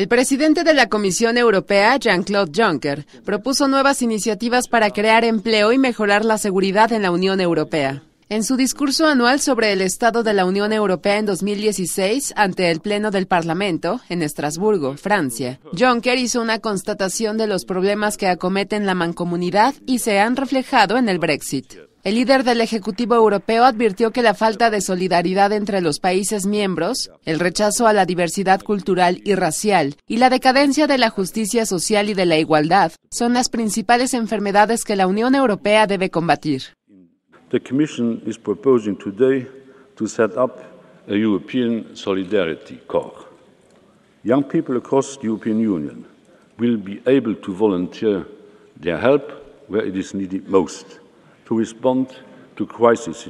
El presidente de la Comisión Europea, Jean-Claude Juncker, propuso nuevas iniciativas para crear empleo y mejorar la seguridad en la Unión Europea. En su discurso anual sobre el estado de la Unión Europea en 2016 ante el Pleno del Parlamento, en Estrasburgo, Francia, Juncker hizo una constatación de los problemas que acometen la mancomunidad y se han reflejado en el Brexit. El líder del Ejecutivo Europeo advirtió que la falta de solidaridad entre los países miembros, el rechazo a la diversidad cultural y racial y la decadencia de la justicia social y de la igualdad son las principales enfermedades que la Unión Europea debe combatir. The Commission is proposing today to set up a European Solidarity Corps. Young people across the European Union will be able to volunteer their help where it is needed most to crisis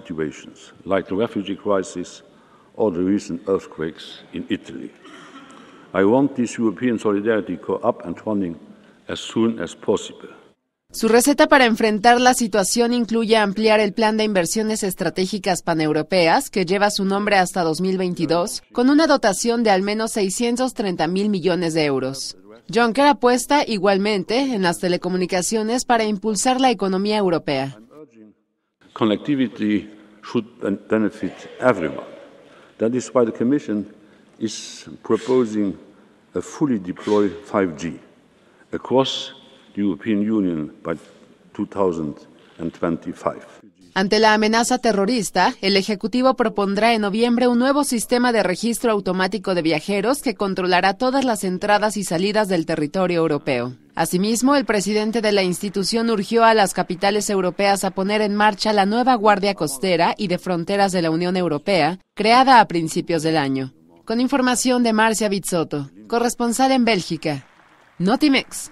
like the refugee crisis or the recent earthquakes in Italy. I want this European solidarity up and as soon as possible. Su receta para enfrentar la situación incluye ampliar el plan de inversiones estratégicas paneuropeas, que lleva su nombre hasta 2022, con una dotación de al menos 630 mil millones de euros. Juncker apuesta igualmente en las telecomunicaciones para impulsar la economía europea connectivity should benefit everyone. That is why the Commission is proposing a fully deployed 5G across the European Union by 2025. Ante la amenaza terrorista, el Ejecutivo propondrá en noviembre un nuevo sistema de registro automático de viajeros que controlará todas las entradas y salidas del territorio europeo. Asimismo, el presidente de la institución urgió a las capitales europeas a poner en marcha la nueva Guardia Costera y de Fronteras de la Unión Europea, creada a principios del año. Con información de Marcia Bizzotto, corresponsal en Bélgica. Notimex.